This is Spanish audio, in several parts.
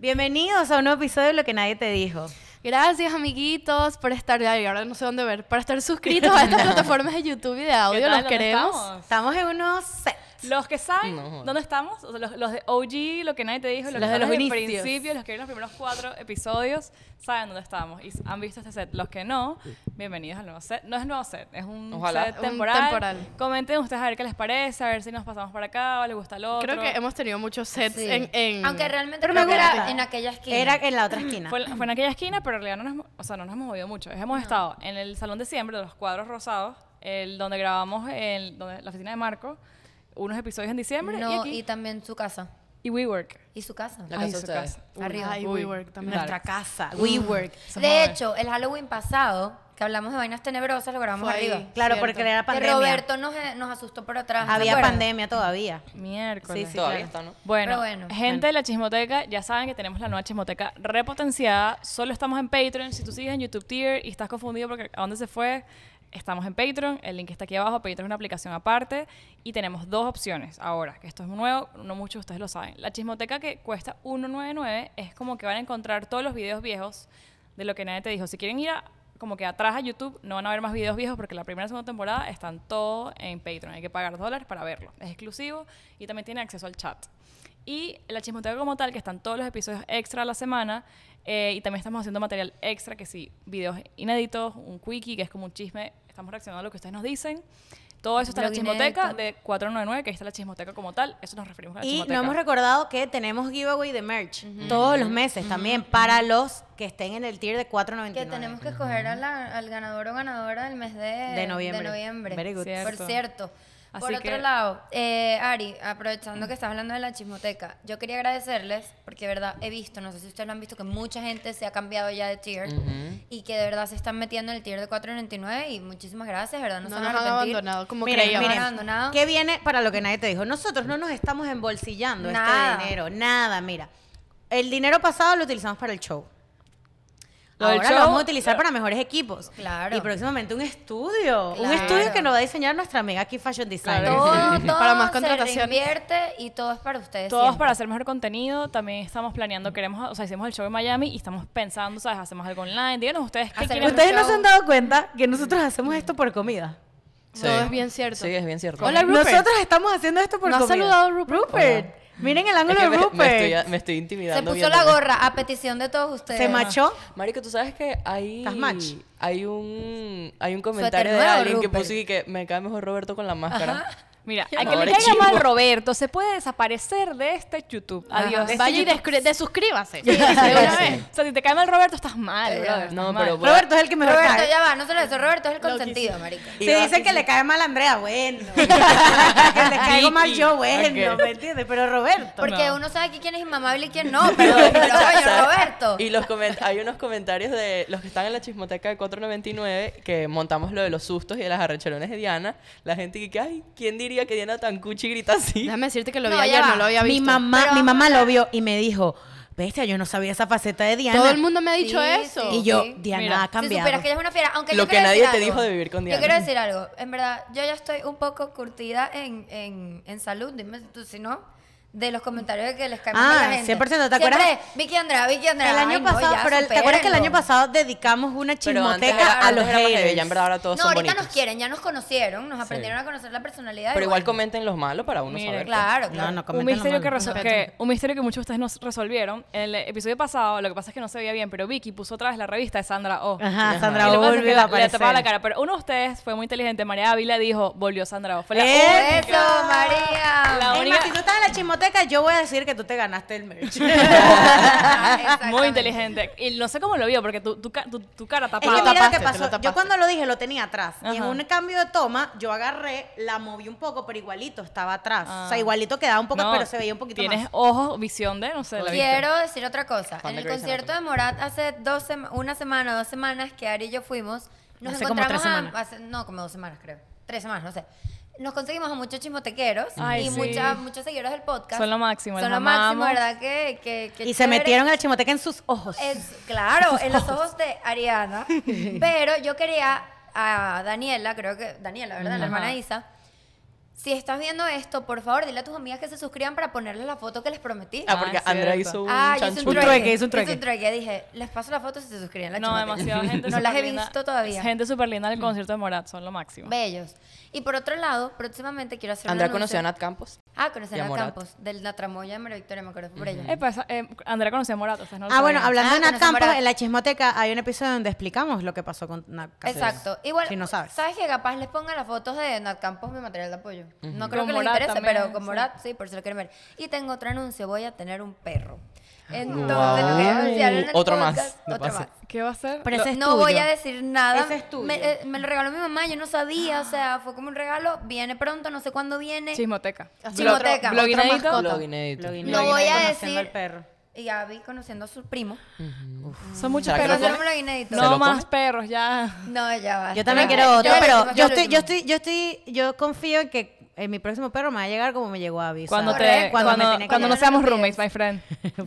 Bienvenidos a un nuevo episodio de Lo que nadie te dijo. Gracias, amiguitos, por estar ahí. Ahora no sé dónde ver. Para estar suscritos a estas plataformas de YouTube y de audio, los queremos. Estamos? estamos en unos set. Los que saben dónde estamos, los, de OG, lo que nadie te dijo, los, de los principios, los que vieron los primeros cuatro episodios, saben dónde estamos y han visto este set. Los que no, bienvenidos al nuevo set. No es nuevo set, es un set temporal. Comenten ustedes a ver qué les parece, a ver si nos pasamos para acá o les gusta el otro. Creo que hemos tenido muchos sets en, Aunque realmente pero en aquella esquina. Era en la otra esquina. Fue, en aquella esquina, pero en realidad no nos, o sea, no nos hemos movido mucho. Hemos estado en el Salón de Siempre de los Cuadros Rosados, el, donde grabamos el, donde, la oficina de Marco unos episodios en diciembre. No, y, también su casa. Y WeWork. Y su casa. La casa de Arriba. WeWork también. Nuestra casa. Mm. WeWork. De hecho, el Halloween pasado, que hablamos de vainas tenebrosas, lo grabamos arriba. claro, porque era pandemia. Que Roberto eh, nos, asustó por atrás. Había pandemia todavía. Miércoles. Sí, todavía Bueno, bueno gente de la chismoteca, ya saben que tenemos la nueva chismoteca repotenciada. Solo estamos en Patreon. Si tú sigues en YouTube Tier y estás confundido porque a dónde se fue Estamos en Patreon, el link está aquí abajo, Patreon es una aplicación aparte y tenemos dos opciones ahora, que esto es nuevo, no muchos de ustedes lo saben. La chismoteca que cuesta 1.99 es como que van a encontrar todos los videos viejos de lo que nadie te dijo. Si quieren ir como que atrás a YouTube, no van a ver más videos viejos porque la primera y segunda temporada están todo en Patreon, hay que pagar dólares para verlo. Es exclusivo y también tiene acceso al chat. Y la chismoteca como tal, que están todos los episodios extra a la semana. Eh, y también estamos haciendo material extra, que sí, videos inéditos, un quickie, que es como un chisme. Estamos reaccionando a lo que ustedes nos dicen. Todo eso está en la chismoteca de 499, que ahí está la chismoteca como tal. Eso nos referimos a la y chismoteca. Y no hemos recordado que tenemos giveaway de merch todos los meses también para los que estén en el tier de 4.99. Que tenemos que escoger al ganador o ganadora del mes de, noviembre. De noviembre. Por cierto. Por otro lado, eh, Ari, aprovechando que estás hablando de la chismoteca, yo quería agradecerles, porque de verdad he visto, no sé si ustedes lo han visto, que mucha gente se ha cambiado ya de tier y que de verdad se están metiendo en el tier de 4.99 y muchísimas gracias, ¿verdad? Nos no, nos han abandonado, como No ¿no? abandonado. ¿Qué viene para lo que nadie te dijo? Nosotros no nos estamos embolsillando este dinero, nada, mira. El dinero pasado lo utilizamos para el show. Ahora lo vamos a utilizar para mejores equipos. Claro. Y próximamente un estudio. Un estudio que nos va a diseñar nuestra mega aquí Fashion Design. para más contratación. invierte y todo es para ustedes. Todo es para hacer mejor contenido. También estamos planeando, queremos, o sea, hicimos el show en Miami y estamos pensando, ¿sabes? Hacemos algo online. Díganos ustedes qué quieren. Ustedes no se han dado cuenta que nosotros hacemos esto por comida. Sí. es bien cierto. Sí, es bien cierto. Hola, Rupert. Nosotros estamos haciendo esto por comida. ¿Nos ha saludado Rupert? Miren el ángulo de Rupert. Me, estoy, intimidando. Se puso la gorra a petición de todos ustedes. ¿Se machó? Marico, tú sabes que hay. Hay un, hay un comentario de alguien que puso y que me cae mejor Roberto con la máscara. Mira, a que le caiga mal Roberto, se puede desaparecer de este YouTube. Adiós. Este Vaya y desuscríbase. Sí, O sea, si te cae mal Roberto, estás mal, brother. No, pero Roberto es el que me Roberto, ya va, no se lo Roberto es el consentido, marica. Si dicen que le cae mal Andrea, bueno. que le caigo mal yo, bueno, ¿me entiendes? Pero Roberto. Porque uno sabe aquí quién es inmamable y quién no, pero, Roberto. Y los hay unos comentarios de los que están en la chismoteca de 499 que montamos lo de los sustos y de las arrecherones de Diana. La gente que, ay, ¿quién diría? que Diana cuchi grita así. Déjame decirte que lo vi ayer, no lo había visto. Mi mamá, mi mamá lo vio y me dijo, bestia, yo no sabía esa faceta de Diana. Todo el mundo me ha dicho eso. Y yo, Diana ha cambiado. que ella es una fiera, aunque yo Lo que nadie te dijo de vivir con Diana. Yo quiero decir algo. En verdad, yo ya estoy un poco curtida en, en, en salud. Dime tú si no de los comentarios que les caen ah, a la gente. 100%, ¿te acuerdas? Vicky Andrea, Vicky Andrea. El año pasado, ¿te acuerdas que el año pasado dedicamos una chismoteca a los haters? Ya en verdad ahora todos no, ahorita nos quieren, ya nos conocieron, nos aprendieron a conocer la personalidad. Pero igual comenten los malos para uno saber. Claro, pues. claro. No, no, un, misterio que un misterio que muchos de ustedes nos resolvieron. En el episodio pasado, lo que pasa es que no se veía bien, pero Vicky puso otra vez la revista de Sandra O. Ajá, Sandra O volvió a aparecer. Le tapaba la cara, pero uno de ustedes fue muy inteligente. María Ávila dijo, volvió Sandra O. Fue la eh, ¡Eso, María! La única yo voy a decir que tú te ganaste el merch. Muy inteligente. Y no sé cómo lo vio, porque tu, cara tapada. Es yo cuando lo dije, lo tenía atrás. Y en un cambio de toma, yo agarré, la moví un poco, pero igualito estaba atrás. O sea, ah. igualito quedaba un poco, pero se veía un poquito tienes más. Tienes ojos, visión de, no sé. La Quiero decir otra cosa. en el concierto de Morat hace dos una semana dos semanas que Ari y yo fuimos, nos encontramos no, como dos semanas creo. Tres semanas, no sé nos conseguimos a muchos chismotequeros y muchos seguidores del podcast. Son lo máximo, Son lo máximo, ¿verdad? Que, que, y se metieron al chimoteque en sus ojos. claro, en los ojos de Ariana. pero yo quería a Daniela, creo que Daniela, ¿verdad? La hermana Isa si estás viendo esto, por favor, dile a tus amigas que se suscriban para ponerles la foto que les prometí. Ah, porque ah, Andrea hizo un, ah, chanchullo. hizo un trueque. Hizo un trueque, y un Dije, les paso la foto si se suscriben. no, demasiada gente. no las he visto todavía. Gente súper linda del concierto de Morat, son lo máximo. Bellos. Y por otro lado, próximamente quiero hacer Andrea conoció a Nat Campos. Ah, conocen a Nat Campos, del Natramoya tramoya de María Victoria, me acuerdo por ella. Eh, pues, eh, Andrea conoce a Morato. o no Ah, bueno, hablando de ah, Nat Campos, en la chismoteca hay un episodio donde explicamos lo que pasó con Nat Campos. Exacto. Igual, Si no sabes. Sabes que capaz les ponga las fotos de Nat Campos mi material de apoyo? No creo que les interese, pero con Morato Morat, sí, por si lo quieren ver. Y tengo otro anuncio, voy a tener un perro. Entonces, lo en el otro más, ¿Qué va a ser? no voy a decir nada. Eh, me, lo regaló mi mamá, yo no sabía, o sea, fue como un regalo. Viene pronto, no sé cuándo viene. Chismoteca. Chismoteca. Blog inédito. Blog inédito. No voy a decir- al perro. Y Gaby conociendo a su primo. Son muchos perros. perros. lo inédito. No más perros, ya. No, ya va. Yo también quiero otro, pero yo estoy, yo estoy, yo estoy, yo confío en que eh, mi próximo perro me va a llegar como me llegó a avisar. Cuando, te, cuando, no seamos roommates, my friend. cuando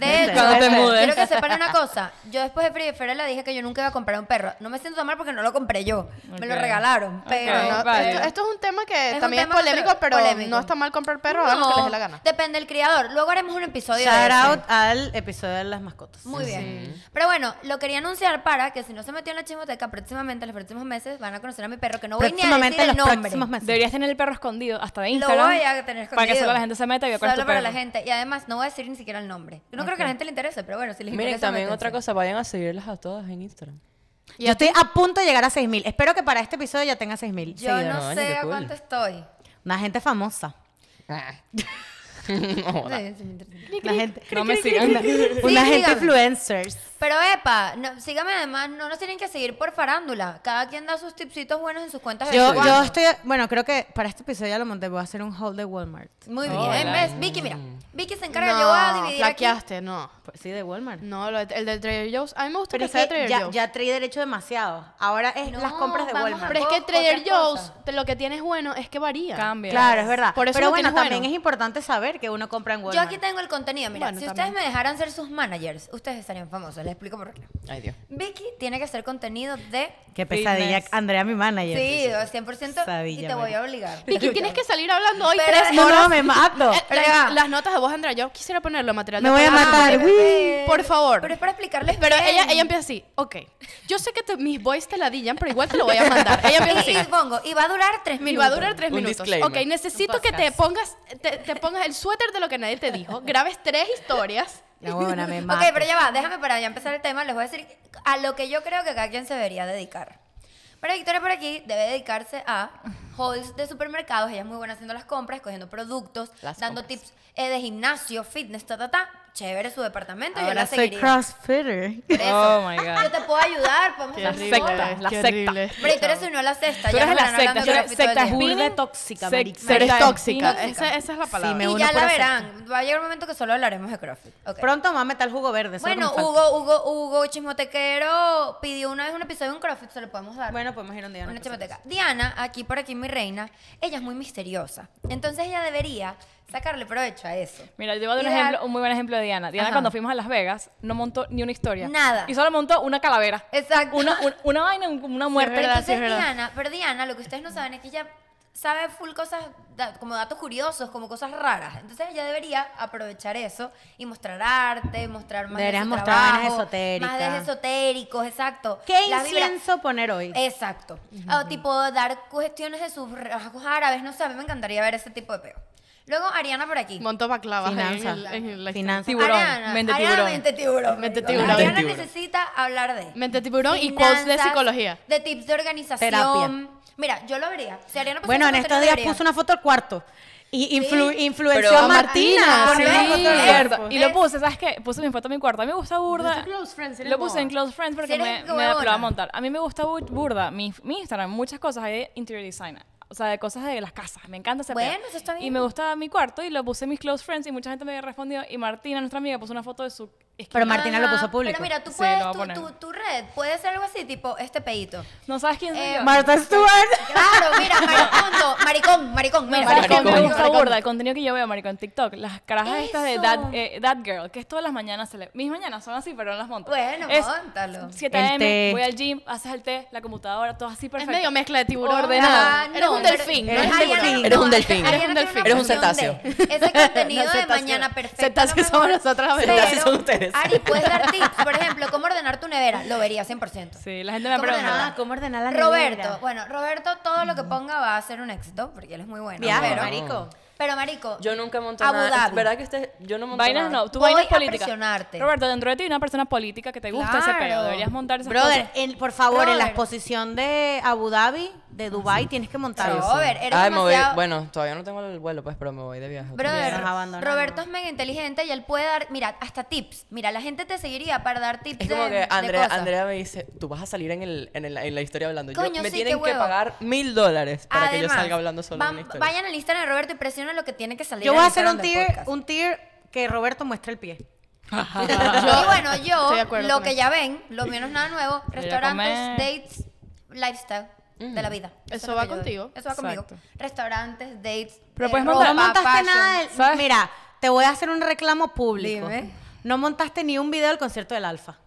te mudes. quiero que sepan una cosa. Yo después de Free le dije que yo nunca iba a comprar un perro. No me siento tan mal porque no lo compré yo. Me lo regalaron. Pero esto, es un tema que también es polémico, pero, no está mal comprar perros. No, que les dé la gana. Depende del criador. Luego haremos un episodio. Shout out al episodio de las mascotas. Muy bien. Pero bueno, lo quería anunciar para que si no se metió en la chismoteca próximamente, en los próximos meses, van a conocer a mi perro que no voy ni a decir el nombre. Deberías tener el perro escondido hasta voy a tener Para que solo la gente se meta y para la gente. Y además, no voy a decir ni siquiera el nombre. Yo No creo que a la gente le interese, pero bueno, si les Miren, también otra cosa, vayan a seguirlas a todas en Instagram. Yo estoy a punto de llegar a 6.000. Espero que para este episodio ya tenga 6.000 Yo no sé a cuánto estoy. Una gente famosa. Ah. No, La gente, No me sigan. Una gente influencers. Pero epa, no, sígame además, no nos tienen que seguir por farándula. Cada quien da sus tipsitos buenos en sus cuentas de Yo, yo estoy, bueno, creo que para este episodio ya lo monté, voy a hacer un haul de Walmart. Muy bien, En vez, Vicky, mira. Mm. Vicky se encarga, yo voy a dividir aquí. no. Pues sí, de Walmart. No, lo de- el del Trader Joe's. A mí me gusta que sea de Trader ya, Joe's. ya Trader hecho demasiado. Ahora es las compras de Walmart. Pero es que Trader Joe's, lo que tienes bueno es que varía. Cambia. Claro, es verdad. Pero bueno, también es importante saber que uno compra en Walmart. Yo aquí tengo el contenido. Mira, si ustedes me dejaran ser sus managers, ustedes estarían famosos explico por qué. Ay, Dios. Vicky tiene que hacer contenido de. Qué pesadilla. Andrea, mi manager. Sí, 100%. y te voy a obligar. Vicky, tienes que salir hablando hoy tres horas. No, me mato. Eh, las, notas de voz, Andrea. Yo quisiera ponerlo material. Me voy a matar. Ah, Uy. Por favor. Pero es para explicarles. Pero ella, ella empieza así. Ok. Yo sé que mis boys te ladillan, pero igual te lo voy a mandar. Ella empieza así. Y pongo. Y va a durar tres minutos. Y va a durar tres minutos. Disclaimer. Ok, necesito que te pongas, te, te pongas el suéter de lo que nadie te dijo. Grabes tres historias Ok, pero ya va, déjame para ya empezar el tema. Les voy a decir a lo que yo creo que cada quien se debería dedicar. Pero Victoria por aquí debe dedicarse a halls de supermercados. Ella es muy buena haciendo las compras, cogiendo productos, dando tips eh, de gimnasio, fitness, ta, ta, ta chévere su departamento, Ahora yo la soy crossfitter. Oh Yo ah, te puedo ayudar, Las sectas, La secta, la tú eres la cesta. Tú eres la secta, secta es tóxica, Seres eres tóxica. Esa, es la palabra. Y ya la verán. Va a llegar un momento que solo hablaremos de CrossFit. Pronto me va a meter el jugo verde. Bueno, Hugo, Hugo, Hugo Chismotequero pidió una vez un episodio de un CrossFit, se lo podemos dar. Bueno, podemos ir un día. a una chismoteca. Diana, aquí por aquí mi reina, ella es muy misteriosa. Entonces ella debería sacarle provecho a eso. Mira, yo voy a dar un, ejemplo, un muy buen ejemplo de Diana. Diana cuando fuimos a Las Vegas no montó ni una historia. Nada. Y solo montó una calavera. Exacto. Una, una, vaina, una muerte. pero, Diana, pero Diana, lo que ustedes no saben es que ella sabe full cosas, como datos curiosos, como cosas raras. Entonces ella debería aprovechar eso y mostrar arte, mostrar más de mostrar trabajo, más esotéricas. Más esotéricos, exacto. ¿Qué pienso poner hoy? Exacto. tipo dar cuestiones de sus rasgos árabes, no sé, a mí me encantaría ver ese tipo de peo. Luego Ariana por aquí. Montó baclavas Finanzas. en, en Tiburón. Ariana, mente tiburón. Ariana, mente tiburón. Ariana necesita hablar de. Mente tiburón y quotes de psicología. De tips de organización. Terapia. Mira, yo lo vería. Ariana bueno, en estos días puso una foto al cuarto. Y influenció a Martina. Y lo puse, ¿sabes qué? Puse mi foto en mi cuarto. A mí me gusta burda. lo puse en Close Friends porque me, lo va a montar. A mí me gusta burda. Mi, Instagram, muchas cosas hay interior designer. O sea, de cosas de las casas. Me encanta ese Bueno, Y me gustaba mi cuarto y lo puse mis close friends y mucha gente me había respondido. Y Martina, nuestra amiga, puso una foto de su pero Martina lo puso público. Pero mira, tú puedes, tu, red puede ser algo así, tipo este pedito. No sabes quién soy eh, yo? Marta Stewart. Claro, mira, maricondo, maricón, maricón, mira, maricón, me gusta burda el contenido que yo veo, maricón, en TikTok. Las carajas estas de that, eh, that, Girl, que es todas las mañanas. Se le... Mis mañanas son así, pero no las monto. Bueno, es 7 am, voy al gym, haces el té, la computadora, todo así perfecto. Es medio mezcla de tiburón ordenado. Ah, no, eres un delfín. Eres, no, eres un delfín. Eres un delfín. Eres un cetáceo. Ese contenido de mañana perfecto. Cetáceos somos nosotras, verdad. son ustedes. Ari, ¿puedes dar tips? Por ejemplo, ¿cómo ordenar tu nevera? Lo vería 100%. Sí, la gente me pregunta. Ah, ¿cómo ordenar la Roberto, bueno, Roberto todo lo que ponga va a ser un éxito porque él es muy bueno. pero, marico. pero marico, Yo nunca monto montado nada. es ¿Verdad que usted, yo no monto Vainas no, tú vainas política. Roberto, dentro de ti hay una persona política que te gusta ese pedo. Deberías montar esa Brother, por favor, en la exposición de Abu Dhabi, de ah, Dubai tienes que montar. Sí, sí. Robert, Ay, bueno, todavía no tengo el vuelo, pues, pero me voy de viaje. Roberto es mega inteligente y él puede dar, mira, hasta tips. Mira, la gente te seguiría para dar tips Es como que Andrea, Andrea me dice, tú vas a salir en, el, en, la historia hablando. Yo- me tienen que pagar mil dólares para que yo salga hablando solo en la Vayan al Instagram de Roberto y presionen lo que tiene que salir. Yo voy a hacer un tier, un tier que Roberto muestre el pie. y bueno, yo, lo que ya ven, lo menos nada nuevo, restaurantes, dates, lifestyle de la vida. Eso, va contigo. Eso va conmigo. Restaurantes, dates. Pero eh, puedes no montaste nada. Del, Mira, te voy a hacer un reclamo público. No montaste ni un video del concierto del Alfa.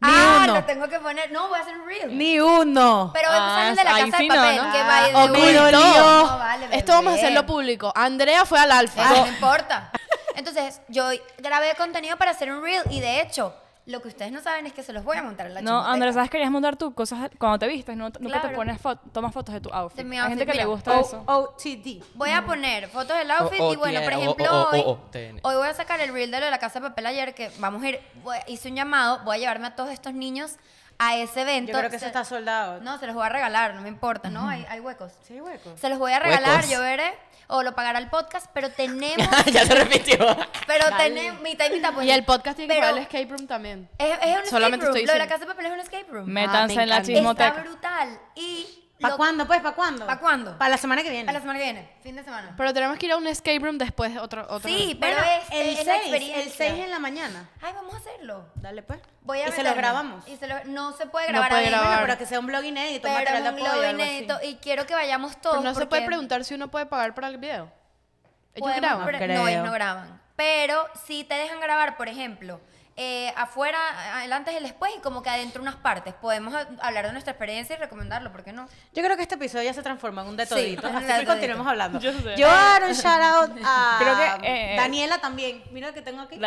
Ni ah, uno. lo tengo que poner. No, voy a hacer un reel. Ni uno. Pero ah, ah, de la casa de papel, que ah, va ocultó. No, vale, Esto vamos a hacerlo público. Andrea fue al alfa. Ah, no importa. Entonces, yo grabé contenido para hacer un reel y de hecho, lo que ustedes no saben es que se los voy a montar en la No, Andrés, ¿sabes? Querías montar tú cosas cuando te vistes, no, nunca te pones fotos, tomas fotos de tu outfit. Hay gente que le gusta eso. Voy a poner fotos del outfit y bueno, por ejemplo, hoy, hoy voy a sacar el reel de la casa de papel ayer que vamos a ir, hice un llamado, voy a llevarme a todos estos niños a ese evento. Yo creo que eso está soldado. No, se los voy a regalar, no me importa, ¿no? Hay, hay huecos. Sí, huecos. Se los voy a regalar, yo veré. O lo pagará el podcast, pero tenemos. ya se repitió. pero tenemos y pues. Y el podcast tiene que el escape room también. es, es un escape room. estoy Lo de la casa de papel es un escape room. Métanse ah, en la chismoteca. Está brutal. Y ¿Para cuándo, pues? ¿Para cuándo? ¿Para cuándo? Para la semana que viene. Para la semana que viene, fin de semana. Pero tenemos que ir a un escape room después, otro. otro sí, pero este, es, el, 6, el 6 en la mañana. Ay, vamos a hacerlo. Dale, pues. Voy a y se los grabamos. Y se no se puede grabar. No puede grabar. pero que sea un blog inédito, pero un Blog inédito, y quiero que vayamos todos. Pero no se puede preguntar si uno puede pagar para el video. Ellos graban. No, ellos no graban. Pero si te dejan grabar, por ejemplo eh, afuera, el antes, el después y como que adentro unas partes. Podemos hablar de nuestra experiencia y recomendarlo, ¿por qué no? Yo creo que este episodio ya se transforma en un de así que continuemos hablando. Yo, sé. un shout out a eh, eh, Daniela también. Mira lo que tengo aquí.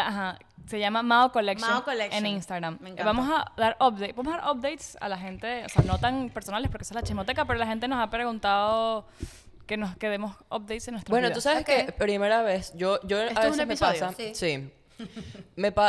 Se llama Mao Collection, en Instagram. vamos a dar update, vamos a dar updates a la gente, o sea, no tan personales porque esa es la chismoteca, pero la gente nos ha preguntado que nos quedemos updates en nuestra Bueno, tú sabes que primera vez, yo, yo a veces me pasa, sí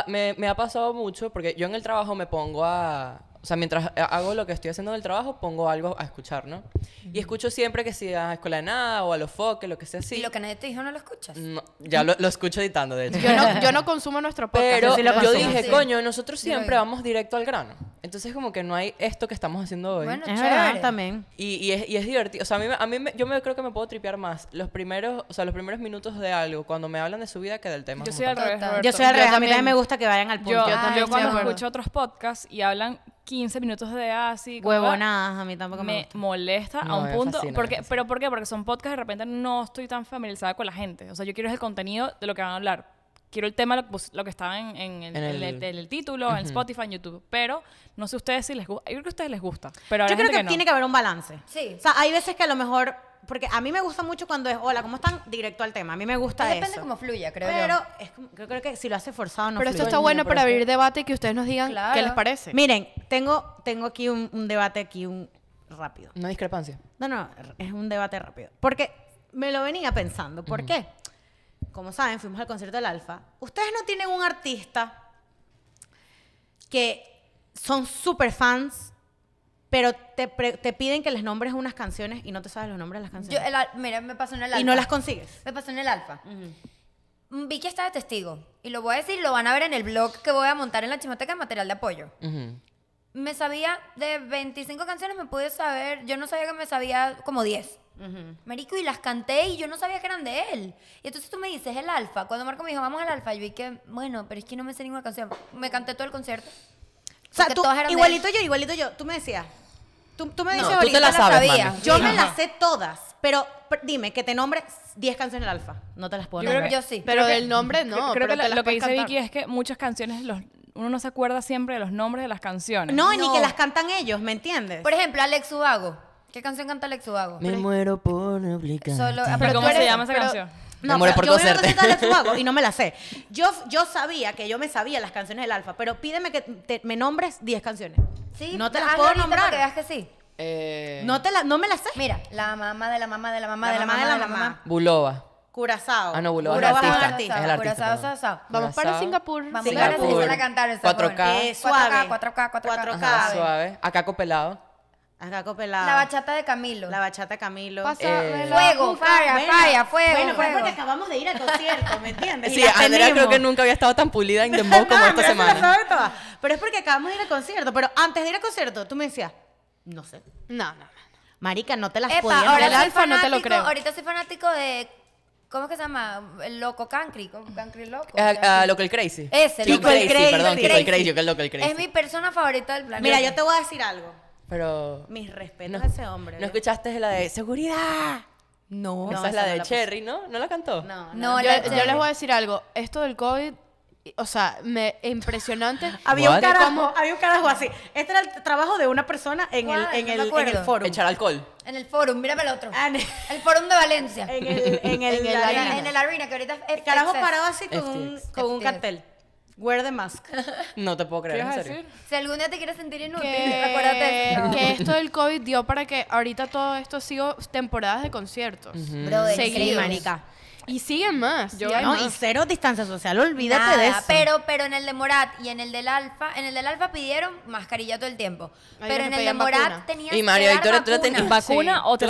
me, ha pasado mucho porque yo en el trabajo me pongo a, o sea, mientras hago lo que estoy haciendo del trabajo, pongo algo a escuchar, ¿no? Y escucho siempre que si a Escuela de Nada o a los foques, lo que sea así. ¿Y lo que nadie te dijo no lo escuchas? No, ya lo, escucho editando, de hecho. Yo no, yo no consumo nuestro podcast. Pero yo dije, coño, nosotros siempre vamos directo al grano. Entonces, como que no hay esto que estamos haciendo hoy. Bueno, es también. Y, y, es, y, es, divertido. O sea, a mí, a mí yo me, creo que me puedo tripear más los primeros, o sea, los primeros minutos de algo, cuando me hablan de su vida, que del tema. Yo soy al revés, Yo soy al revés. A mí también me gusta que vayan al punto. Yo, ah, yo cuando escucho otros podcasts y hablan 15 minutos de así. Huevonadas, a mí tampoco me, molesta a un punto. porque, ¿Pero por qué? Porque son podcasts, de repente no estoy tan familiarizada con la gente. O sea, yo quiero el contenido de lo que van a hablar. Quiero el tema, lo, pues, que estaba en, el, título, en Spotify, en YouTube. Pero no sé ustedes si les gusta. Yo creo que a ustedes les gusta. Pero yo creo que, tiene que haber un balance. Sí. O sea, hay veces que a lo mejor porque a mí me gusta mucho cuando es, hola, ¿cómo están? Directo al tema. A mí me gusta Depende eso. Depende cómo fluya, creo Pero yo. Es creo que si lo hace forzado no Pero esto está bueno para abrir debate y que ustedes nos digan qué les parece. Miren, tengo, tengo aquí un, debate aquí un rápido. No discrepancia. No, no, es un debate rápido. Porque me lo venía pensando. ¿Por qué? Como saben, fuimos al concierto del Alfa. Ustedes no tienen un artista que son súper fans pero te, piden que les nombres unas canciones y no te sabes los nombres de las canciones. mira, me pasó en el alfa. Y no las consigues. Me pasó en el alfa. Mm, vi que estaba de testigo. Y lo voy a decir, lo van a ver en el blog que voy a montar en la chimoteca de material de apoyo. Me sabía de 25 canciones, me pude saber. Yo no sabía que me sabía como 10. merico y las canté y yo no sabía que eran de él. Y entonces tú me dices el alfa. Cuando Marco me dijo, vamos al alfa, yo vi que, bueno, pero es que no me sé ninguna canción. Me canté todo el concierto. igualito yo, igualito yo. Tú me decías, Tú, me dices, no, tú la, sabía. Yo me las sé todas, pero dime que te nombres 10 canciones del alfa. No te las puedo nombrar. yo sí. Pero el nombre no. Creo, que lo que dice Vicky es que muchas canciones los, uno no se acuerda siempre de los nombres de las canciones. No, ni que las cantan ellos, ¿me entiendes? Por ejemplo, Alex Ubago. ¿Qué canción canta Alex Ubago? Me muero por no Solo, pero, ah, ¿Cómo se llama esa canción? No, me por yo voy a recitar de fuego y no me la sé. Yo, yo sabía que yo me sabía las canciones del Alfa, pero pídeme que me nombres 10 canciones. Sí, no te las puedo nombrar. Que veas que sí. Eh... No, te la, no me las sé. Mira, la mamá de la mamá de la mamá de la mamá de la mamá. Buloba. Curazao. Ah, no, Buloba. es artista. artista. Es el artista. Curazao, Curazao. Vamos para Singapur. Vamos Singapur. para Singapur. a cantar. 4K. 4K. 4K. 4K. 4K. Suave. Acá copelado. Acá La bachata de Camilo. La bachata de Camilo. Eh, fuego, falla, falla, fuego. Bueno, fuego. porque acabamos de ir al concierto, ¿me entiendes? Sí, Andrea creo que nunca había estado tan pulida en The no, como esta semana. Pero es porque acabamos de ir al concierto. Pero antes de ir al concierto, tú me decías, no sé. No, no, Marica, no te las Epa, ahora el alfa no te lo creo. Ahorita soy fanático de ¿Cómo es que se llama? El loco Cancri. Cancri loco. Eh, ah, local Crazy. Ese, Local Crazy. Crazy. Perdón, Local Crazy. Es mi persona favorita del planeta. Mira, yo te voy a decir algo. Pero. Mis respetos no, a ese hombre. ¿No escuchaste la de seguridad? No. Esa es la de Cherry, ¿no? ¿No la cantó? No. no yo, yo les voy a decir algo. Esto del COVID o sea, me impresionante. había un carajo, había un carajo así. Este era el trabajo de una persona en el en el, en el foro Echar alcohol. En el foro mírame el otro. el, foro de Valencia. En el arena. En el arena, que ahorita es el carajo parado así con con un cartel. Wear the mask. No te puedo creer, en serio. Si algún día te quieres sentir inútil, acuérdate. Que esto del COVID dio para que ahorita todo esto sigo temporadas de conciertos. Bro, Sí, marica. Y siguen más. y, cero distancia social, olvídate de eso. Pero, pero en el de Morat y en el del Alfa, en el del Alfa pidieron mascarilla todo el tiempo. pero en el de Morat tenían Y María Victoria, ¿tú ¿Vacuna o te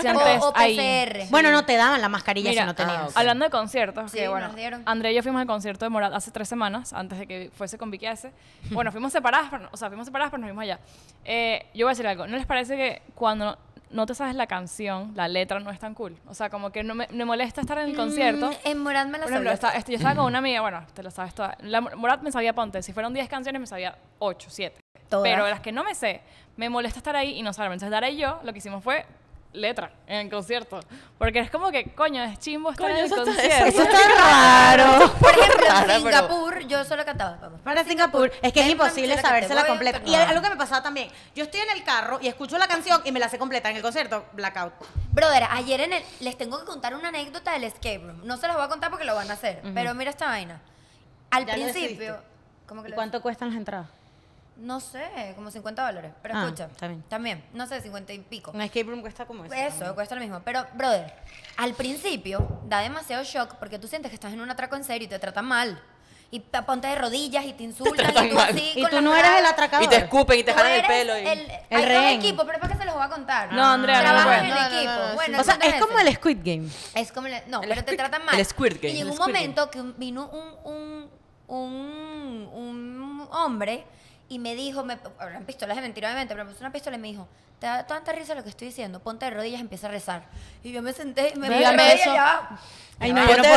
Bueno, no te daban la mascarilla si no tenías. Ah, Hablando de conciertos, sí, que bueno, André y yo fuimos al concierto de Morat hace tres semanas, antes de que fuese con Vicky Bueno, fuimos separadas, o sea, fuimos separadas, pero nos vimos allá. Eh, yo voy a decir algo. ¿No les parece que cuando no te sabes la canción, la letra no es tan cool. O sea, como que no me, me molesta estar en el mm, concierto. En Morat me la sabía. yo estaba con una amiga, bueno, te lo sabes toda. La, Morat me sabía, ponte, si fueron 10 canciones me sabía 8, 7. Pero las que no me sé, me molesta estar ahí y no solamente Entonces, Dara yo lo que hicimos fue letra en el concierto. Porque es como que, coño, es chimbo estar en el Eso está raro. Por ejemplo, en Singapur yo solo cantaba. Para Singapur, es que es imposible sabérsela completa. Y algo que me pasaba también, yo estoy en el carro y escucho la canción y me la sé completa en el concierto, blackout. Brother, ayer en el, les tengo que contar una anécdota del escape room. No se las voy a contar porque lo van a hacer. Pero mira esta vaina. Al principio. cuánto cuestan las entradas? No sé, como 50 dólares. Pero ah, escucha, también. no sé, 50 y pico. Un escape room cuesta como eso. Eso, cuesta lo mismo. Pero, brother, al principio da demasiado shock porque tú sientes que estás en un atraco en serio y te tratan mal. Y te ponte de rodillas y te insultan. y tú, así, ¿Y tú no eres el atracador. Y te escupen y te jalan el pelo. Y... El, el hay equipo, Dos equipos, pero ¿para que se los voy a contar? No, Andrea, no, bueno. en equipo. o sea, es como el Squid Game. Es como No, pero te tratan mal. El Squid Game. Y en un momento que vino un, un, un, un hombre y me dijo, me, eran pistolas de mentira obviamente, pero me puso una pistola y me dijo, te da tanta risa lo que estoy diciendo, ponte de rodillas y empieza a rezar. Y yo me senté y me puse me eso. Ya, Ay, no, yo no me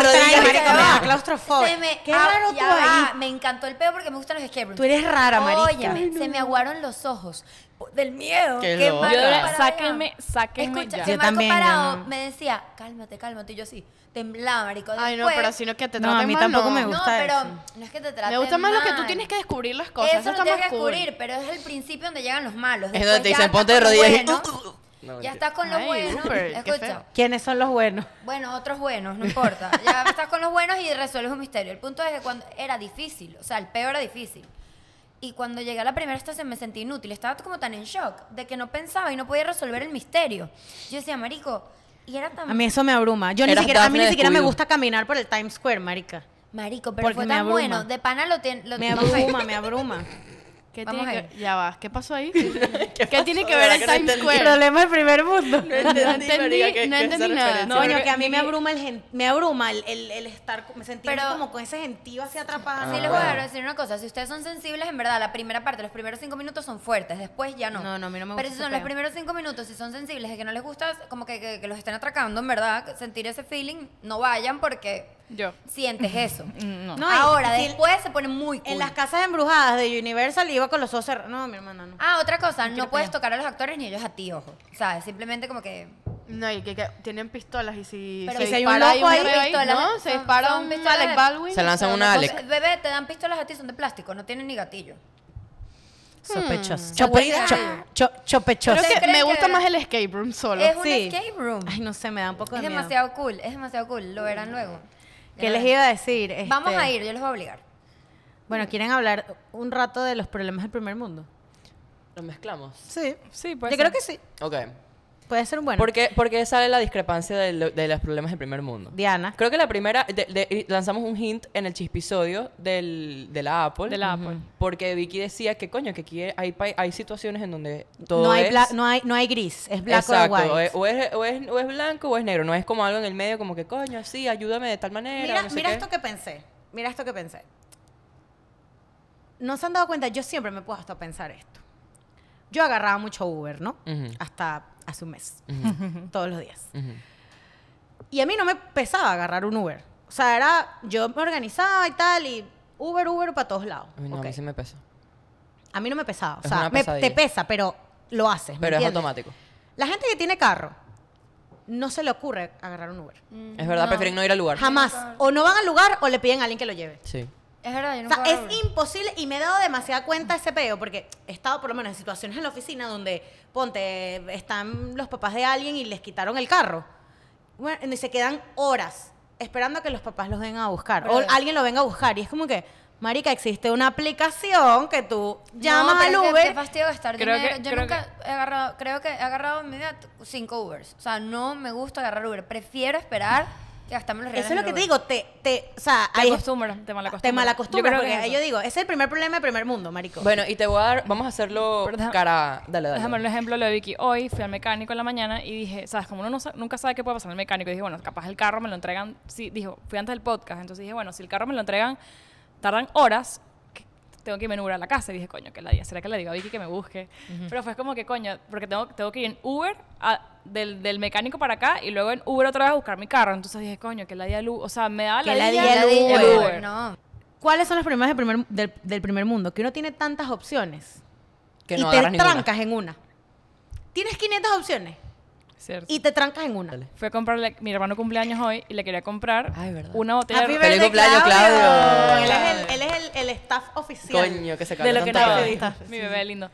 da claustrofobia. Qué ah, raro tú ahí. Me encantó el pedo porque me gustan los escape Tú eres rara, marica. Oye, se me aguaron los ojos del miedo. Qué qué loca. Yo sáquenme, sáquenme ya. yo también, me decía, cálmate, cálmate. Y yo así, temblaba, marico. Después, Ay, no, pero si no es que te no, a mí tampoco me gusta No, pero no es que te Me gusta más lo que tú tienes que descubrir las cosas. Eso, eso lo tienes que descubrir, pero es el principio donde llegan los malos. es donde te dicen, ponte de rodillas bueno, y... ya estás con los buenos. Escucha. ¿Quiénes son los buenos? Bueno, otros buenos, no importa. ya estás con los buenos y resuelves un misterio. El punto es que cuando era difícil, o sea, el peor era difícil. Y cuando llegué a la primera estación me sentí inútil, estaba como tan en shock de que no pensaba y no podía resolver el misterio. Yo decía, marico, y era tan... A mí eso me abruma. Yo ni siquiera, a mí ni siquiera me gusta caminar por el Times Square, marica. Marico, pero fue tan bueno. De pana lo tiene. Me abruma, me abruma. ¿Qué que, ya va, ¿qué pasó ahí? ¿Qué, tiene que ver el Times Square? El problema del primer mundo. No entendí, no entendí, no nada. No, que a mí me abruma el, me abruma el, el, estar, me sentí como con ese gentío así atrapado. sí, les voy a decir una cosa, si ustedes son sensibles, en verdad, la primera parte, los primeros cinco minutos son fuertes, después ya no. No, no, a mí no me gusta. Pero si son los primeros cinco minutos, si son sensibles es que no les gusta, como que, que los estén atracando, en verdad, sentir ese feeling, no vayan porque yo. Sientes eso. Mm, no. Ahora, después se pone muy cool. En las casas embrujadas de Universal iba con los ojos No, mi hermana, no. Ah, otra cosa, no puedes tocar a los actores ni ellos a ti, ojo. ¿Sabes? Simplemente como que... No, y que, tienen pistolas y si Pero si hay un loco ahí, pistolas, ¿no? Se dispara un Baldwin. Se lanzan una Alec. Bebé, te dan pistolas a ti, son de plástico, no tienen ni gatillo. Sospechoso. Hmm. Chope- cho- me gusta más el escape room solo. Es un escape room. Ay, no sé, me da un poco de Es demasiado cool, es demasiado cool. Lo verán luego. ¿Qué les iba a decir? Vamos a este, ir, yo los voy a obligar. Bueno, ¿quieren hablar un rato de los problemas del primer mundo? ¿Los mezclamos? Sí. Sí, pues. Yo creo que sí. Ok. Puede ser bueno. porque porque por sale la discrepancia de, los problemas del primer mundo? Diana. Creo que la primera, lanzamos un hint en el chispisodio de la Apple. De la Apple. Porque Vicky decía que, coño, que aquí hay, hay situaciones en donde todo no hay, no, hay no hay gris, es blanco o O es, o, o es, blanco o es negro, no es como algo en el medio como que, coño, sí, ayúdame de tal manera. Mira, esto que pensé, mira esto que pensé. No se han dado cuenta, yo siempre me puedo hasta pensar esto. Yo agarraba mucho Uber, ¿no? Hasta hace un mes, todos los días. Y a mí no me pesaba agarrar un Uber. O sea, era, yo me organizaba y tal, y Uber, Uber para todos lados. A mí sí me pesa. A mí no me pesaba. o sea, te pesa, pero lo haces. Pero es automático. La gente que tiene carro no se le ocurre agarrar un Uber. es verdad, mm, prefieren no ir al lugar. Jamás. O no van al lugar o le piden a alguien que lo lleve. Sí. Es no es imposible y me he dado demasiada cuenta ese peo porque he estado por lo menos en situaciones en la oficina donde, ponte, están los papás de alguien y les quitaron el carro. Bueno, y se quedan horas esperando a que los papás los vengan a buscar o alguien lo venga a buscar y es como que Marica, existe una aplicación que tú llamas al Uber. fastidio Yo creo que... he agarrado, en mi cinco Ubers. O sea, no me gusta agarrar Uber. Prefiero esperar eso es lo que te digo, te, te, o sea, te hay- acostumbras, te Yo porque yo digo, ese es el primer problema del primer mundo, marico. Bueno, y te voy a dar, vamos a hacerlo cara. Dale, dale. Déjame un ejemplo lo de Vicky. Hoy fui al mecánico en la mañana y dije, sabes, como uno nunca sabe qué puede pasar en el mecánico, y dije, bueno, capaz el carro me lo entregan, sí, dijo, fui antes del podcast, entonces dije, bueno, si el carro me lo entregan, tardan horas, tengo que irme en Uber a la casa. Y dije, coño, que la día será que le digo a Vicky que me busque. Pero fue como que, coño, porque tengo, tengo que ir en Uber del, mecánico para acá y luego en Uber otra vez a buscar mi carro. Entonces dije, coño, que la día Uber. O sea, me da la, idea Uber. ¿Cuáles son los problemas del primer, mundo? Que uno tiene tantas opciones que no y te trancas en una. Tienes 500 opciones. Y te trancas en una. Fui a comprarle, mi hermano cumpleaños hoy y le quería comprar una botella de ¡Feliz cumpleaños, Claudio! Él es, el, él es el, staff oficial. Coño, que se De lo que no, Mi bebé lindo.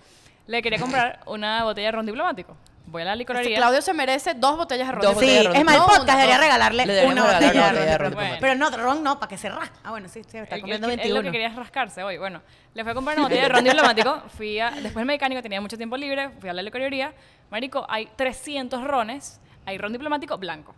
Le quería comprar una botella de ron diplomático voy a la licorería. Claudio se merece dos botellas de ron. sí, es más, el podcast debería regalarle una botella de ron. Pero no, ron no, para que se rasque. Ah, bueno, sí, sí está comiendo 21. Es lo que quería rascarse hoy. Bueno, le fui a comprar una botella de ron diplomático. Fui a, después el mecánico tenía mucho tiempo libre, fui a la licorería. Marico, hay 300 rones, hay ron diplomático blanco.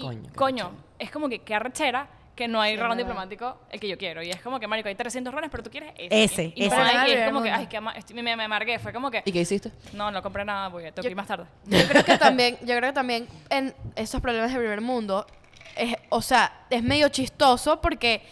coño, coño es como que qué arrechera que no hay ron diplomático el que yo quiero. Y es como que, marico, hay 300 rones pero tú quieres ese. Ese, y, ese. Ay, es como que, ay, que me, me, amargué. Fue como que... ¿Y qué hiciste? No, no compré nada porque tengo yo, que ir más tarde. Yo creo que también, yo creo que también en esos problemas de primer mundo, o sea, es medio chistoso porque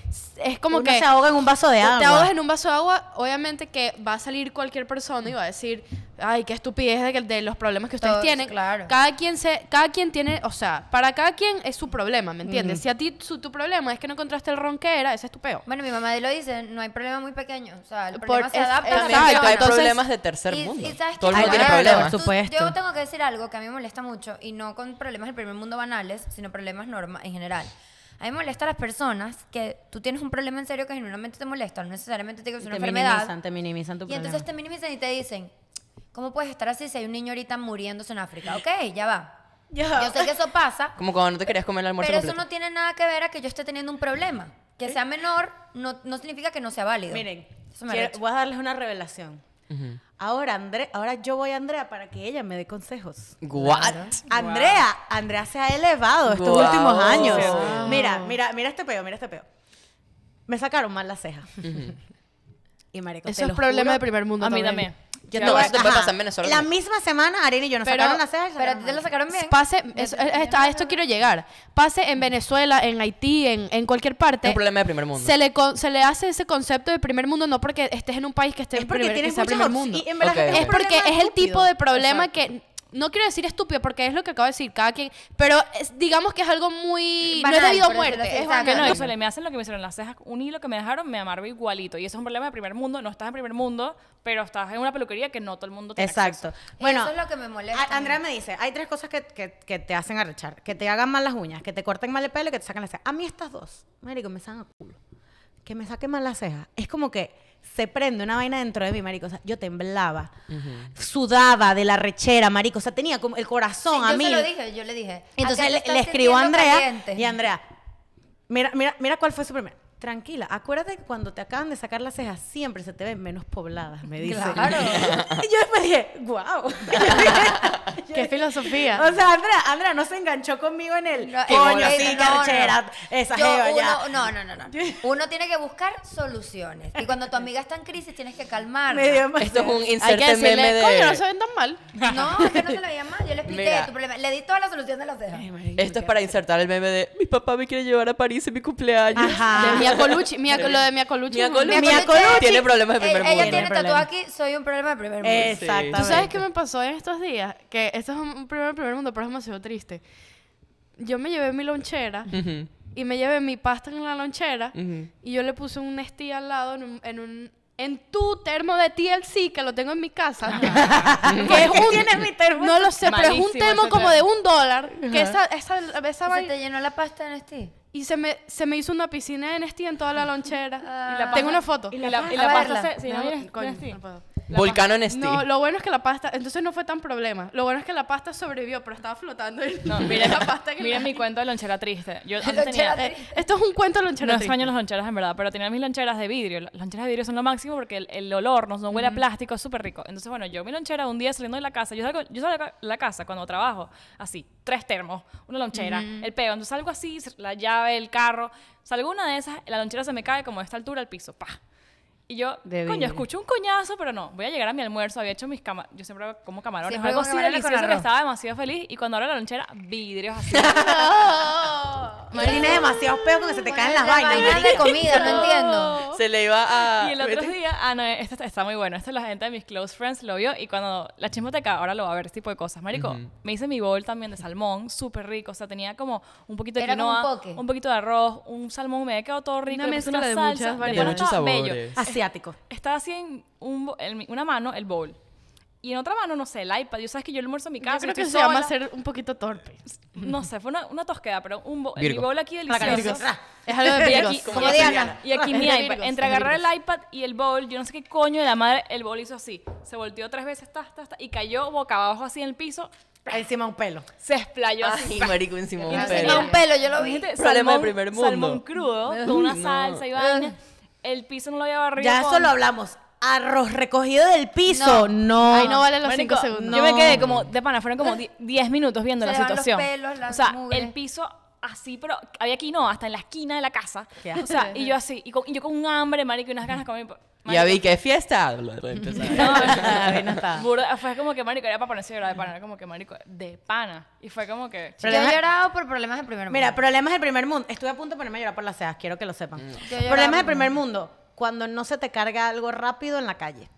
es como Uno que... se ahoga en un vaso de agua. Te ahogas en un vaso de agua, obviamente que va a salir cualquier persona y va a decir, ay, qué estupidez de, los problemas que ustedes tienen. Claro. Cada quien se, cada quien tiene, o sea, para cada quien es su problema, ¿me entiendes? Si a ti tu problema es que no encontraste el ron era, ese es tu peo. Bueno, mi mamá lo dice, no hay problema muy pequeño, o sea, el problema se adapta a la hay problemas de tercer mundo. Todo el mundo tiene problemas, por supuesto. Yo tengo que decir algo que a mí me molesta mucho y no con problemas del primer mundo banales, sino problemas norma en general. A mí me molesta a las personas que tú tienes un problema en serio que generalmente te molesta, no necesariamente te que una enfermedad. te minimizan tu y entonces te minimizan y te dicen, ¿Cómo puedes estar así si hay un niño ahorita muriéndose en África? Ok, ya va. Yo sé que eso pasa. Como cuando no te querías comer el almuerzo. Pero eso no tiene nada que ver a que yo esté teniendo un problema. Que sea menor no, no, significa que no sea válido. Miren, voy a darles una revelación. Ahora, ahora yo voy a Andrea para que ella me dé consejos. What? Andrea, Andrea se ha elevado estos últimos años. Mira, mira, mira este peo, mira este peo. Me sacaron mal la cejas. Y Eso es problema de primer mundo. A mí también eso te puede en Venezuela. La misma semana, Arina y yo nos sacaron las cejas. Pero te lo sacaron bien. Pase, a esto quiero llegar. Pase en Venezuela, en Haití, en, en cualquier parte. Es un problema de primer mundo. Se le, se le hace ese concepto de primer mundo no porque estés en un país que esté es en primer, que sea primer mundo. Y en verdad es porque es el tipo de problema que no quiero decir estúpido porque es lo que acabo de decir cada quien, pero es, digamos que es algo muy no es debido a muerte, es Que no, No, le, me hacen lo que me hicieron las cejas, un hilo que me dejaron me amargo igualito y eso es un problema de primer mundo, no estás en primer mundo, pero estás en una peluquería que no todo el mundo tiene Exacto. Bueno, eso es lo que me molesta. Andrea me dice, hay tres cosas que, que, te hacen arrechar, que te hagan mal las uñas, que te corten mal el pelo y que te sacan las cejas. A mí estas dos, marico, me sacan a culo que me saque mal la ceja. Es como que se prende una vaina dentro de mí, marico. yo temblaba, sudaba de la rechera, marico. O sea, tenía como el corazón a mí. Yo lo dije, yo le dije. Entonces le, escribo a Andrea y Andrea, mira, mira, mira cuál fue su primer tranquila, acuérdate que cuando te acaban de sacar las cejas siempre se te ven menos pobladas, me dice. Claro. y yo después dije, wow. Qué filosofía. O sea, Andrea, Andrea no se enganchó conmigo en el coño, sí, no, carchera, no, esa yo, uno, No, no, no, no. Uno tiene que buscar soluciones. Y cuando tu amiga está en crisis tienes que calmarla. Esto es un inserte meme de... Coño, no se ven tan mal. No, es que no se le veía mal. Yo le expliqué tu problema. Le di toda la solución de las cejas. Esto es para insertar el meme de mi papá me quiere llevar a París en mi cumpleaños. Ajá. Mia Colucci, lo de tiene problemas de primer eh, mundo. Ella tiene tatuaje aquí, soy un problema de primer mundo. Exactamente. ¿Tú sabes qué me pasó en estos días? Que esto es un problema de primer mundo, pero es demasiado triste. Yo me llevé mi lonchera y me llevé mi pasta en la lonchera y yo le puse un Nestí al lado en un, en tu termo de TLC, que lo tengo en mi casa. que es un, mi termo? No lo sé, pero es un termo como de un dólar. Que esa, esa, esa ¿Se te llenó la pasta en este? Y se me, se me hizo una piscina en este en toda la lonchera. Ah. Tengo una foto. Y la, y la, no, Volcano en estilo No, lo bueno es que la pasta, entonces no fue tan problema. Lo bueno es que la pasta sobrevivió, pero estaba flotando. no, miren la pasta que Miren mi cuento de lonchera triste. esto es un cuento de lonchera no triste. No las loncheras en verdad, pero tenía mis loncheras de vidrio. Las loncheras de vidrio son lo máximo porque el, olor no, huele a plástico, es súper rico. Entonces, bueno, yo mi lonchera un día saliendo de la casa, yo salgo, yo salgo de la casa cuando trabajo, así, tres termos, una lonchera, el pego, Entonces salgo así, la llave, el carro. Salgo una de esas, la lonchera se me cae como a esta altura al piso, pa y yo, coño, escucho un coñazo, pero no, voy a llegar a mi almuerzo. Había hecho mis camarones. Yo siempre como camarones. o algo así delicioso que estaba demasiado feliz. Y cuando abro la lonchera, vidrios así. no. es demasiado peor cuando se te caen las vainas. de comida, no. entiendo. Se le iba a. Y el otro día, ah, no, esta está, muy bueno. Esto la gente de mis close friends lo vio. Y cuando la chismoteca, ahora lo va a ver, este tipo de cosas. Marico, me hice mi bowl también de salmón, súper rico. O sea, tenía como un poquito de quinoa, un, poquito de arroz, un salmón, me había quedado todo rico. Una mezcla una de muchas muchos sabores. Estaba así en, una mano el bowl. Y en otra mano, no sé, el iPad. Yo sabes que yo almuerzo en mi casa. Yo creo que se llama ser un poquito torpe. No sé, fue una, tosqueda, pero un bo mi bowl aquí delicioso. Es algo de virgos Y aquí, Como Diana. Y aquí mi iPad. Entre agarrar el iPad y el bowl, yo no sé qué coño de la madre, el bowl hizo así. Se volteó tres veces, ta, y cayó boca abajo así en el piso. Encima un pelo. Se explayó así. Ay, marico, encima un pelo. Encima un pelo, yo lo vi. Problema Salmón crudo, con una salsa y vaina. Ah el piso no lo había barrido. Ya eso lo hablamos. Arroz recogido del piso. No. no. Ahí no valen los cinco segundos. Yo me quedé como, de pana, fueron como 10 minutos viendo la situación. Los pelos, o sea, el piso así, pero había aquí, no, hasta en la esquina de la casa. o sea, y yo así, y, yo con un hambre, marico, y unas ganas de comer. Y ya vi que fiesta. No, no, está. fue como que marico, era para ponerse a llorar de pana, era como que marico, de pana. Y fue como que. Yo he llorado por problemas del primer mundo. Mira, problemas del primer mundo. Estuve a punto de ponerme a llorar por las cejas, quiero que lo sepan. Mm. Problemas del primer mundo. Cuando no se te carga algo rápido en la calle.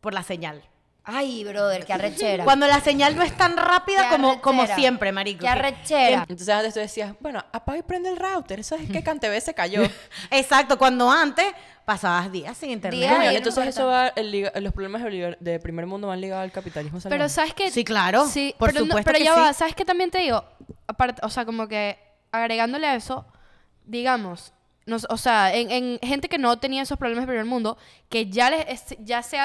Por la señal. Ay, brother, qué arrechera. Cuando la señal no es tan rápida como, como siempre, marico. Qué arrechera. Em, entonces antes tú decías, bueno, apaga y prende el router. Eso es que CanTV se cayó. Exacto, cuando antes pasabas días sin internet. entonces eso va, los problemas de, primer mundo van ligados al capitalismo Pero sabes que. Sí, claro, por pero pero ya va, ¿sabes qué también te digo? Aparte, o sea, como que agregándole a eso, digamos, o sea, en, gente que no tenía esos problemas de primer mundo, que ya, les, ya se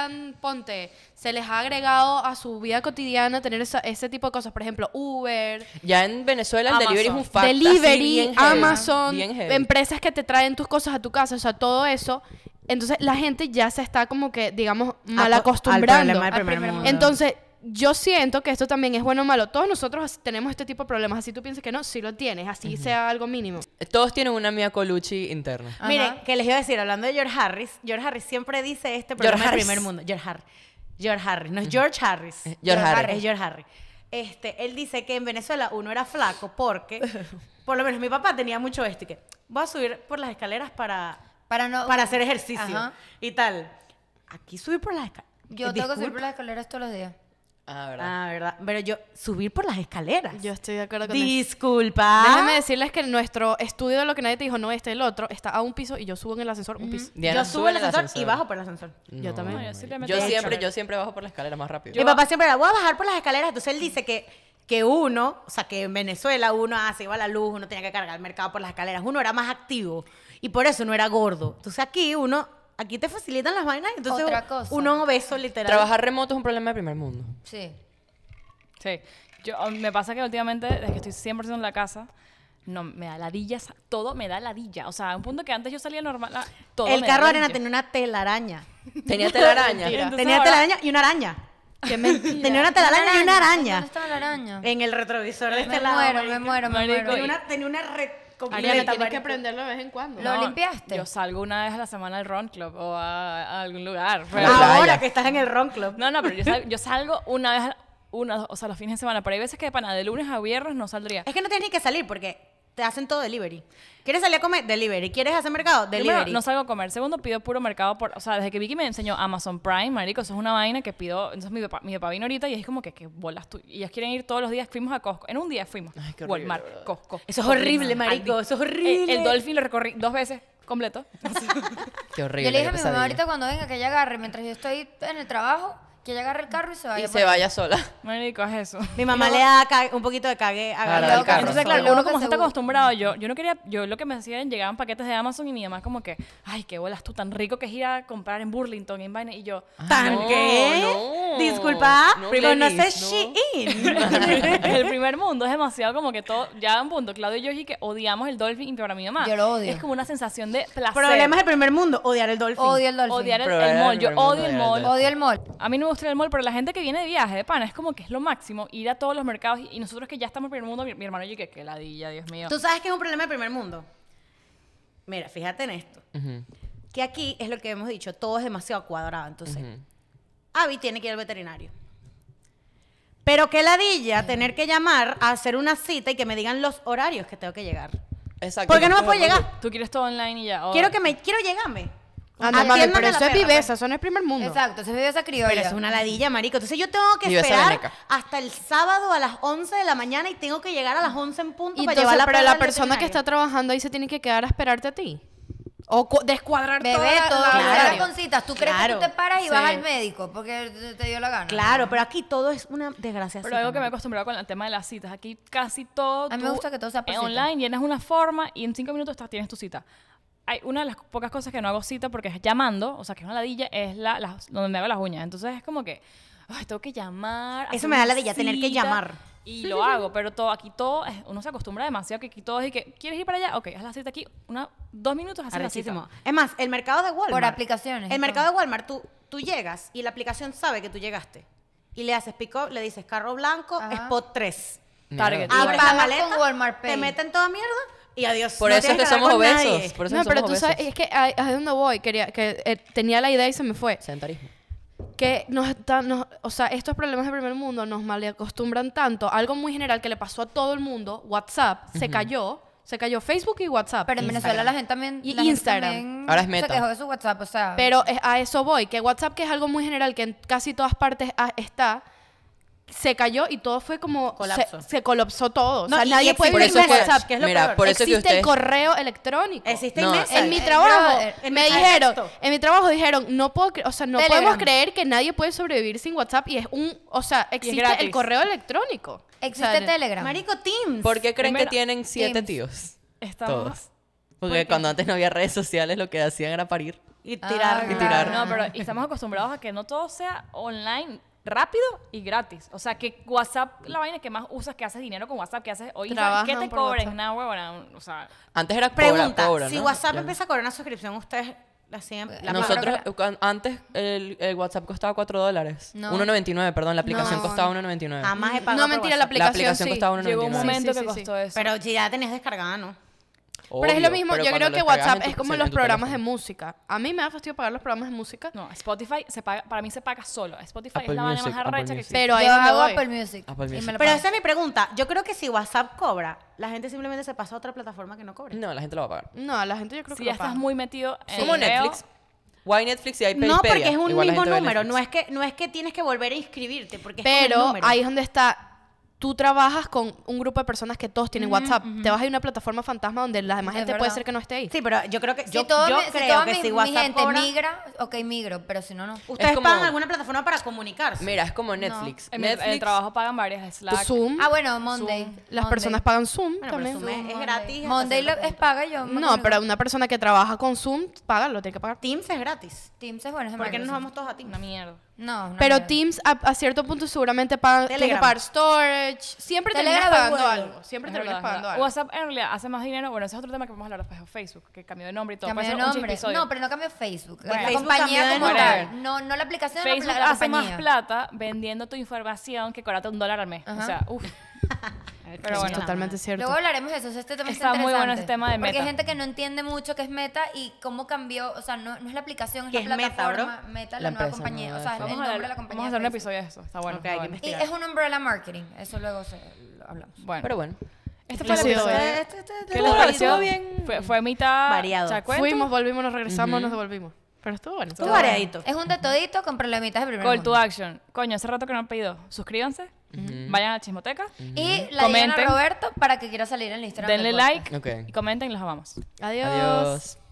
ponte, se les ha agregado a su vida cotidiana tener ese tipo de cosas. Por ejemplo, Uber. Ya en Venezuela el delivery es un Delivery, Amazon, empresas que te traen tus cosas a tu casa, o sea, todo eso. Entonces la gente ya se está como que, digamos, mal acostumbrando. Al primer mundo. Entonces yo siento que esto también es bueno o malo. Todos nosotros tenemos este tipo de problemas. Así tú piensas que no, sí lo tienes, así sea algo mínimo. Todos tienen una mía Colucci interna. Miren, que les iba a decir, hablando de George Harris, George Harris siempre dice este problema del primer mundo. George Harris. George Harris, no es George Harris. Eh, George, Harris. Es George Harris. Este, él dice que en Venezuela uno era flaco porque, por lo menos mi papá tenía mucho este que voy a subir por las escaleras para, para, no, para hacer ejercicio y tal. Aquí subir por las escaleras. Yo tengo que subir por las escaleras todos los días. Ah, ah, ¿verdad? Pero yo, subir por las escaleras. Yo estoy de acuerdo con Disculpa. Déjame decirles que nuestro estudio de lo que nadie te dijo, no, este el otro, está a un piso y yo subo en el ascensor un piso. yo subo en el ascensor, y bajo por el ascensor. yo también. yo siempre, yo siempre, bajo por la escalera más rápido. Mi papá siempre era, voy a bajar por las escaleras. Entonces él dice que que uno, o sea, que en Venezuela uno ah, se iba a la luz, uno tenía que cargar el mercado por las escaleras, uno era más activo y por eso no era gordo. Entonces aquí uno aquí te facilitan las vainas, entonces Otra cosa. uno obeso literal. Trabajar remoto es un problema de primer mundo. Sí. Sí. Yo, oh, me pasa que últimamente, desde que estoy 100% en la casa, no, me da ladillas, todo me da ladilla. O sea, a un punto que antes yo salía normal, ah, El carro de arena tenía una telaraña. Tenía telaraña. tenía telaraña y una araña. Qué mentira. Tenía una telaraña y una araña. ¿Dónde estaba la araña? En el retrovisor de este Me muero, me muero, me muero. Tenía una, tenía una tienes que aprenderlo de vez en cuando. ¿Lo limpiaste? Yo salgo una vez a la semana al Ron Club o a, algún lugar. Ahora que estás en el Ron Club. No, no, pero yo salgo, una vez, una, o sea, los fines de semana. Pero hay veces que de pana, de lunes a viernes no saldría. Es que no tienes que salir porque te hacen todo delivery. ¿Quieres salir a comer? Delivery. ¿Quieres hacer mercado? Delivery. no salgo a comer. Segundo, pido puro mercado por... O sea, desde que Vicky me enseñó Amazon Prime, marico, eso es una vaina que pido... Entonces mi papá, mi papá vino ahorita y es como que, ¿qué bolas tú? Y quieren ir todos los días. Fuimos a Costco. En un día fuimos. Ay, qué Walmart, Costco. Eso es horrible, marico. Eso es horrible. el Dolphin lo recorrí dos veces completo. qué horrible. Yo le dije a mi mamá ahorita cuando venga que ella agarre, mientras yo estoy en el trabajo, que ella agarre el carro y se vaya. Y se vaya sola. Marico, es eso. Mi mamá le da un poquito de cague a el carro. Entonces, claro, uno como se está acostumbrado, yo, yo no quería, yo lo que me hacían llegaban paquetes de Amazon y mi mamá como que, ay, qué bolas tú, tan rico que es ir a comprar en Burlington, en vaina. Y yo, ah, ¿tan no, qué? no. sé No, sé Shein? el primer mundo es demasiado como que todo, ya un punto, Claudio y yo dije que odiamos el Dolphin y para mi mamá. Yo lo odio. Es como una sensación de placer. Problemas del primer mundo, odiar el dolphin. Odio el dolphin. Odiar el, mall, yo odio el mall. Odio el mall. A mí no en el mall, pero la gente que viene de viaje, de pana, es como que es lo máximo ir a todos los mercados. Y nosotros que ya estamos en primer mundo, mi, hermano y yo, que, qué ladilla, Dios mío. ¿Tú sabes que es un problema de primer mundo? Mira, fíjate en esto. Que aquí es lo que hemos dicho, todo es demasiado cuadrado. Entonces, Abby tiene que ir al veterinario. Pero qué ladilla tener que llamar a hacer una cita y que me digan los horarios que tengo que llegar. Exacto. Porque no me puedo llegar. Tú quieres todo online y ya. Quiero que me quiero llegarme. Anda, mami, pero eso es viveza, eso no es primer mundo. Exacto, eso es viveza criolla. Pero es una ladilla, marico. Entonces yo tengo que esperar hasta el sábado a las 11 de la mañana y tengo que llegar a las 11 en punto para Entonces, llevar la pero la persona que está trabajando ahí se tiene que quedar a esperarte a ti. O descuadrar Bebé, toda la- todo claro. con citas. ¿Tú crees que tú te paras y vas al médico porque te- dio la gana? Claro, pero aquí todo es una desgracia. Pero algo que me he acostumbrado con el tema de las citas. Aquí casi todo. A mí me gusta que todo sea por en online llenas una forma y en cinco minutos tienes tu cita hay una de las pocas cosas que no hago cita porque es llamando, o sea, que es una ladilla, es la, donde me hago las uñas. Entonces es como que, tengo que llamar. Eso me da ladilla, tener que llamar. Y lo hago, pero todo, aquí todo, es, eh, uno se acostumbra demasiado que aquí todo es y que, ¿quieres ir para allá? Ok, haz la cita aquí, una, dos minutos, haz la Es más, el mercado de Walmart. Por aplicaciones. El mercado de Walmart, tú, tú llegas y la aplicación sabe que tú llegaste. Y le haces pick le dices carro blanco, spot 3. Target. la maleta, te meten toda mierda, y adiós. Por eso es que somos obesos. Por eso no, pero tú sabes, es que a, dónde voy, quería, que eh, tenía la idea y se me fue. Sentarismo. Que nos, están, o sea, estos problemas del primer mundo nos malacostumbran tanto. Algo muy general que le pasó a todo el mundo, WhatsApp, se cayó. Se cayó Facebook y WhatsApp. Pero en Venezuela la gente también. Instagram. Ahora es meta. Se su WhatsApp, Pero a eso voy, que WhatsApp, que es algo muy general, que en casi todas partes está, se cayó y todo fue como Se, colapsó todo. nadie puede vivir sin WhatsApp, que existe el correo electrónico. Existe En mi trabajo me dijeron, en mi trabajo dijeron, no puedo, o sea, no podemos creer que nadie puede sobrevivir sin WhatsApp y es un, o sea, existe el correo electrónico. Existe Telegram. Marico Teams. ¿Por qué creen que tienen siete tíos? Estamos. Todos. Porque cuando antes no había redes sociales lo que hacían era parir. Y tirar. y tirar. Ah, no, pero estamos acostumbrados a que no todo sea online rápido y gratis. O sea, que WhatsApp, la vaina que más usas, que haces dinero con WhatsApp, que haces hoy, ¿qué te cobren? O sea, antes era cobra, pregunta, si WhatsApp empieza a cobrar una suscripción, ustedes la siempre. La Nosotros, eh, antes el, WhatsApp costaba 4 dólares. No. 1.99, perdón, la aplicación costaba 1.99. Jamás he pagado. No, mentira, la aplicación. La aplicación costaba 1.99. Llegó un momento que costó eso. Pero ya tenías descargada, ¿no? pero es lo mismo, yo creo que WhatsApp es como los programas de música. A mí me da fastidio pagar los programas de música. No, Spotify se paga, para mí se paga solo. Spotify es la manera más arrecha que existe. Pero ahí yo hago Apple Music. Pero esa es mi pregunta. Yo creo que si WhatsApp cobra, la gente simplemente se pasa a otra plataforma que no cobre. No, la gente lo va a pagar. No, la gente yo creo que ya lo paga. estás muy metido en Como Netflix. Why Netflix y hay No, porque es un mismo número. No es, que, no es que tienes que volver a inscribirte, porque es un número. ahí es donde está tú trabajas con un grupo de personas que todos tienen WhatsApp. Te vas a una plataforma fantasma donde la demás gente puede ser que no esté ahí. Sí, pero yo creo que si yo, mi, creo si que WhatsApp gente migra, ok, migro, pero si no no. Ustedes como, pagan alguna plataforma para comunicarse. Mira, es como Netflix. En Netflix, el trabajo pagan varias, Slack, Zoom. Ah, bueno, Monday. Las personas pagan Zoom también. Pero Zoom es, gratis. Monday lo, es paga yo. No, pero una persona que trabaja con Zoom paga, lo tiene que pagar. Teams es gratis. Teams es bueno, ¿Por qué no nos vamos todos a Teams? Una mierda. No, no Pero Teams a, cierto punto seguramente pagan Telegram. pagar storage. Siempre te terminas pagando algo. Siempre te lo pagando algo. WhatsApp en realidad hace más dinero. Bueno, ese es otro tema que vamos a hablar después. Facebook, que cambió de nombre y todo. Cambió de nombre. No, pero no cambió Facebook. la Facebook compañía como tal. No, no la aplicación, Facebook hace más plata vendiendo tu información que cobrarte un dólar al mes. O sea, uff. Pero bueno, es totalmente cierto. Luego hablaremos de eso. Este tema está, muy bueno este tema de meta. Porque hay gente que no entiende mucho qué es meta y cómo cambió. O sea, no, no es la aplicación, es ¿Qué la es plataforma. Meta, meta la, nueva compañía. o sea, es el nombre de la compañía. Vamos a hacer un episodio de eso. Está bueno. Y es un umbrella marketing. Eso luego se, hablamos. Bueno. Pero bueno. Este fue el episodio. Este, este, este, este ¿Qué pareció? bien. Fue, fue mitad. Variado. Fuimos, volvimos, nos regresamos, nos devolvimos. Pero estuvo bueno. Estuvo variadito. Es un de todito con problemitas de primer Call to action. Coño, hace rato que no han pedido. Suscríbanse. Vayan a Chismoteca. Y la comenten. A Roberto para que quiera salir en la Denle like y comenten los amamos. Adiós. Adiós.